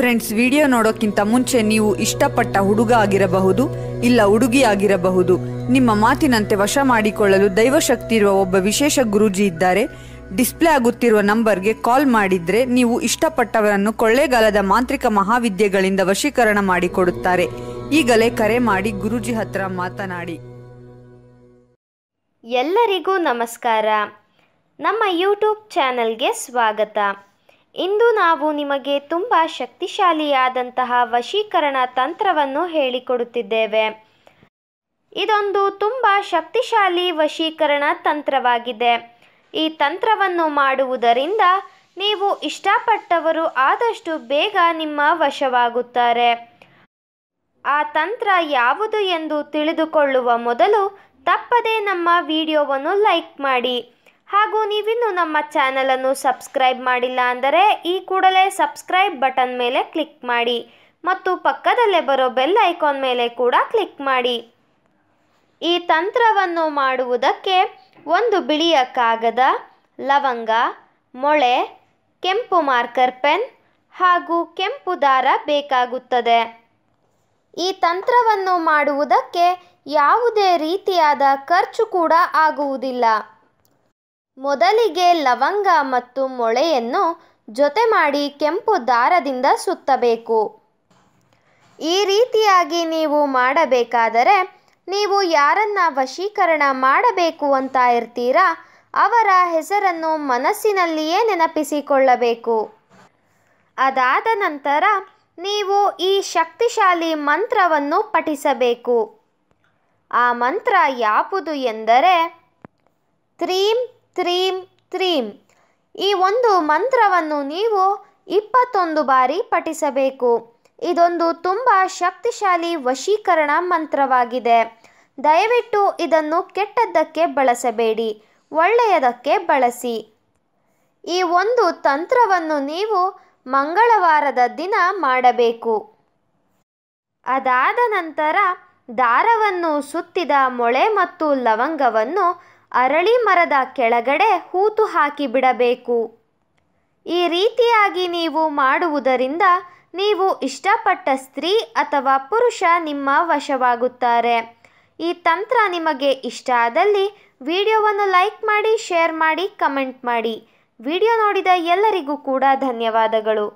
friends video ನೋಡೋಕ್ಕಿಂತ ಮುಂಚೆ ನೀವು ಇಷ್ಟಪಟ್ಟ ಹುಡುಗ ಆಗಿರಬಹುದು ಇಲ್ಲ ಹುಡುಗಿ ಆಗಿರಬಹುದು ನಿಮ್ಮ ಮಾತಿನಂತೆ ವಶ ಮಾಡಿಕೊಳ್ಳಲು ದೈವಶಕ್ತಿ ಇರುವ ಒಬ್ಬ ವಿಶೇಷ ಗುರುಜಿ ಇದ್ದಾರೆ ಡಿಸ್ಪ್ಲೇ ಆಗುತ್ತಿರುವ ನಂಬರ್ಗೆ ಕಾಲ್ ಮಾಡಿದ್ರೆ ನೀವು ಇಷ್ಟಪಟ್ಟವರನ್ನು ಕೊಳ್ಳೇಗಾಲದ ಮಾಂತ್ರಿಕ ಮಹಾವಿದ್ಯೆಗಳಿಂದ ವಶೀಕರಣ ಮಾಡಿಕೊಡುತ್ತಾರೆ ಈಗಲೇ ಕರೆ ಮಾಡಿ ಗುರುಜಿ ಹತ್ರ ಮಾತನಾಡಿ ಎಲ್ಲರಿಗೂ ನಮಸ್ಕಾರ ನಮ್ಮ ಯೂಟ್ಯೂಬ್ ಚಾನಲ್ಗೆ ಸ್ವಾಗತ ಇಂದು ನಾವು ನಿಮಗೆ ತುಂಬ ಶಕ್ತಿಶಾಲಿಯಾದಂತಹ ವಶೀಕರಣ ತಂತ್ರವನ್ನು ಹೇಳಿಕೊಡುತ್ತಿದ್ದೇವೆ ಇದೊಂದು ತುಂಬ ಶಕ್ತಿಶಾಲಿ ವಶೀಕರಣ ತಂತ್ರವಾಗಿದೆ ಈ ತಂತ್ರವನ್ನು ಮಾಡುವುದರಿಂದ ನೀವು ಇಷ್ಟಪಟ್ಟವರು ಆದಷ್ಟು ಬೇಗ ನಿಮ್ಮ ವಶವಾಗುತ್ತಾರೆ ಆ ತಂತ್ರ ಯಾವುದು ಎಂದು ತಿಳಿದುಕೊಳ್ಳುವ ಮೊದಲು ತಪ್ಪದೇ ನಮ್ಮ ವಿಡಿಯೋವನ್ನು ಲೈಕ್ ಮಾಡಿ ಹಾಗೂ ನೀವಿನ್ನು ನಮ್ಮ ಚಾನಲನ್ನು ಸಬ್ಸ್ಕ್ರೈಬ್ ಮಾಡಿಲ್ಲ ಅಂದರೆ ಈ ಕೂಡಲೇ ಸಬ್ಸ್ಕ್ರೈಬ್ ಬಟನ್ ಮೇಲೆ ಕ್ಲಿಕ್ ಮಾಡಿ ಮತ್ತು ಪಕ್ಕದಲ್ಲೇ ಬರೋ ಬೆಲ್ ಐಕಾನ್ ಮೇಲೆ ಕೂಡ ಕ್ಲಿಕ್ ಮಾಡಿ ಈ ತಂತ್ರವನ್ನು ಮಾಡುವುದಕ್ಕೆ ಒಂದು ಬಿಳಿಯ ಕಾಗದ ಲವಂಗ ಮೊಳೆ ಕೆಂಪು ಮಾರ್ಕರ್ ಪೆನ್ ಹಾಗೂ ಕೆಂಪು ದಾರ ಬೇಕಾಗುತ್ತದೆ ಈ ತಂತ್ರವನ್ನು ಮಾಡುವುದಕ್ಕೆ ಯಾವುದೇ ರೀತಿಯಾದ ಖರ್ಚು ಕೂಡ ಆಗುವುದಿಲ್ಲ ಮೊದಲಿಗೆ ಲವಂಗ ಮತ್ತು ಮೊಳೆಯನ್ನು ಜೊತೆ ಮಾಡಿ ಕೆಂಪು ದಾರದಿಂದ ಸುತ್ತಬೇಕು ಈ ರೀತಿಯಾಗಿ ನೀವು ಮಾಡಬೇಕಾದರೆ ನೀವು ಯಾರನ್ನ ವಶೀಕರಣ ಮಾಡಬೇಕು ಅಂತ ಇರ್ತೀರಾ ಅವರ ಹೆಸರನ್ನು ಮನಸ್ಸಿನಲ್ಲಿಯೇ ನೆನಪಿಸಿಕೊಳ್ಳಬೇಕು ಅದಾದ ನಂತರ ನೀವು ಈ ಶಕ್ತಿಶಾಲಿ ಮಂತ್ರವನ್ನು ಪಠಿಸಬೇಕು ಆ ಮಂತ್ರ ಯಾವುದು ಎಂದರೆ ತ್ರೀಂ ತ್ರೀಂ ತ್ರೀಂ ಈ ಒಂದು ಮಂತ್ರವನ್ನು ನೀವು ಇಪ್ಪತ್ತೊಂದು ಬಾರಿ ಪಠಿಸಬೇಕು ಇದೊಂದು ತುಂಬ ಶಕ್ತಿಶಾಲಿ ವಶೀಕರಣ ಮಂತ್ರವಾಗಿದೆ ದಯವಿಟ್ಟು ಇದನ್ನು ಕೆಟ್ಟದ್ದಕ್ಕೆ ಬಳಸಬೇಡಿ ಒಳ್ಳೆಯದಕ್ಕೆ ಬಳಸಿ ಈ ಒಂದು ತಂತ್ರವನ್ನು ನೀವು ಮಂಗಳವಾರದ ದಿನ ಮಾಡಬೇಕು ಅದಾದ ನಂತರ ದಾರವನ್ನು ಸುತ್ತಿದ ಮೊಳೆ ಮತ್ತು ಲವಂಗವನ್ನು ಅರಳಿ ಮರದ ಕೆಳಗಡೆ ಹೂತು ಬಿಡಬೇಕು ಈ ರೀತಿಯಾಗಿ ನೀವು ಮಾಡುವುದರಿಂದ ನೀವು ಇಷ್ಟಪಟ್ಟ ಸ್ತ್ರೀ ಅಥವಾ ಪುರುಷ ನಿಮ್ಮ ವಶವಾಗುತ್ತಾರೆ ಈ ತಂತ್ರ ನಿಮಗೆ ಇಷ್ಟ ಆದಲ್ಲಿ ವಿಡಿಯೋವನ್ನು ಲೈಕ್ ಮಾಡಿ ಶೇರ್ ಮಾಡಿ ಕಮೆಂಟ್ ಮಾಡಿ ವಿಡಿಯೋ ನೋಡಿದ ಎಲ್ಲರಿಗೂ ಕೂಡ ಧನ್ಯವಾದಗಳು